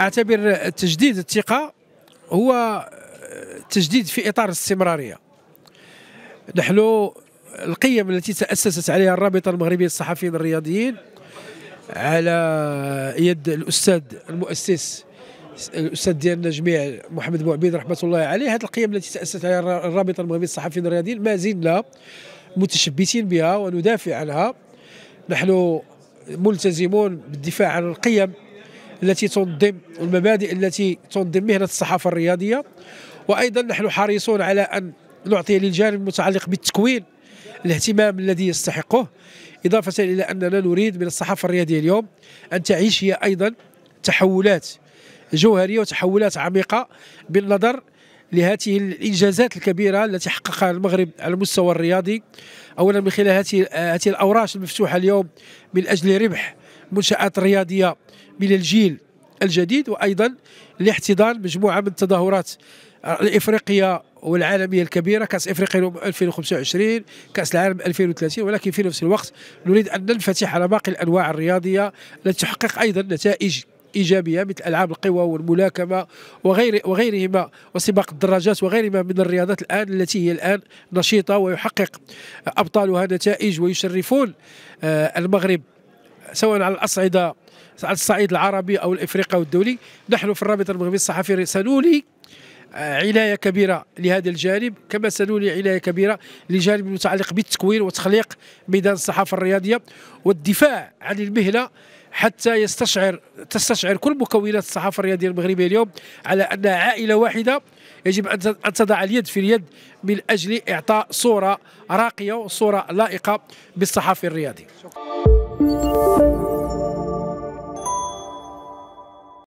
اعتبر تجديد الثقه هو تجديد في اطار الاستمراريه نحن القيم التي تأسست عليها الرابطة المغربية للصحفيين الرياضيين على يد الأستاذ المؤسس الاستاذ ديالنا جميع محمد بوعبيد رحمه الله عليه هذه القيم التي تاسست عليها الرابطه المغربيه للصحفيين الرياضيين ما زلنا متشبثين بها وندافع عنها نحن ملتزمون بالدفاع عن القيم التي تنظم والمبادئ التي تنظم مهنه الصحافه الرياضيه وايضا نحن حريصون على ان نعطي للجانب المتعلق بالتكوين الاهتمام الذي يستحقه إضافة إلى أننا نريد من الصحافة الرياضية اليوم أن تعيش هي أيضا تحولات جوهرية وتحولات عميقة بالنظر لهذه الانجازات الكبيره التي حققها المغرب على المستوى الرياضي اولا من خلال هذه الاوراش المفتوحه اليوم من اجل ربح منشآت رياضية من الجيل الجديد وايضا لاحتضان مجموعه من التظاهرات الافريقيه والعالميه الكبيره كاس افريقيا 2025 كاس العالم 2030 ولكن في نفس الوقت نريد ان ننفتح على باقي الانواع الرياضيه التي تحقق ايضا نتائج ايجابيه مثل العاب القوى والملاكمه وغير وغيرهما وسباق الدراجات وغيرهما من الرياضات الان التي هي الان نشيطه ويحقق ابطالها نتائج ويشرفون آه، المغرب سواء على الاصعده على الصعيد العربي او الافريقي والدولي نحن في الرابطه المغربيه الصحفي سنولي عنايه كبيره لهذا الجانب كما سنولي عنايه كبيره للجانب المتعلق بالتكوين وتخليق ميدان الصحافه الرياضيه والدفاع عن المهنه حتى يستشعر تستشعر كل مكونات الصحافه الرياضيه المغربيه اليوم على انها عائله واحده يجب ان تضع اليد في اليد من اجل اعطاء صوره راقيه وصوره لائقه بالصحافي الرياضي. شكرا.